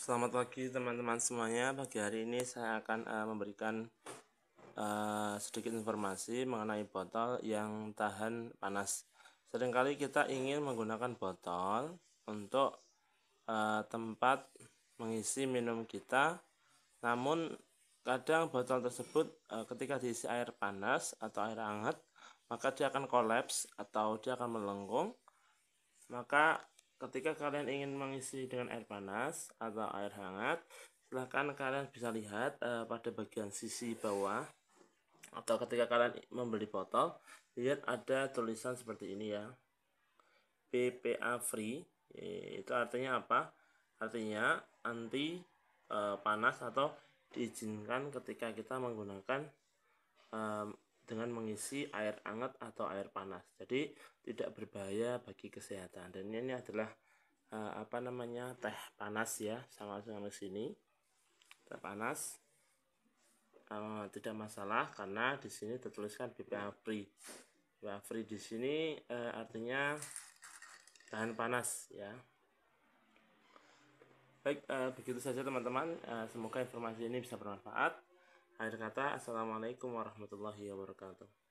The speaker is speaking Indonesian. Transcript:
Selamat pagi teman-teman semuanya. Pagi hari ini saya akan uh, memberikan uh, sedikit informasi mengenai botol yang tahan panas. Seringkali kita ingin menggunakan botol untuk uh, tempat mengisi minum kita, namun kadang botol tersebut uh, ketika diisi air panas atau air hangat, maka dia akan kolaps atau dia akan melengkung. Maka Ketika kalian ingin mengisi dengan air panas atau air hangat, silahkan kalian bisa lihat uh, pada bagian sisi bawah atau ketika kalian membeli botol, lihat ada tulisan seperti ini ya. PPA free itu artinya apa? Artinya anti uh, panas atau diizinkan ketika kita menggunakan um, dengan mengisi air hangat atau air panas. Jadi tidak berbahaya bagi kesehatan. Dan ini adalah uh, apa namanya teh panas ya sama sama sini teh panas uh, tidak masalah karena di sini tertuliskan BPA free. BPA free di sini uh, artinya tahan panas ya. Baik, uh, begitu saja teman-teman. Uh, semoga informasi ini bisa bermanfaat. Akhir kata, Assalamualaikum warahmatullahi wabarakatuh.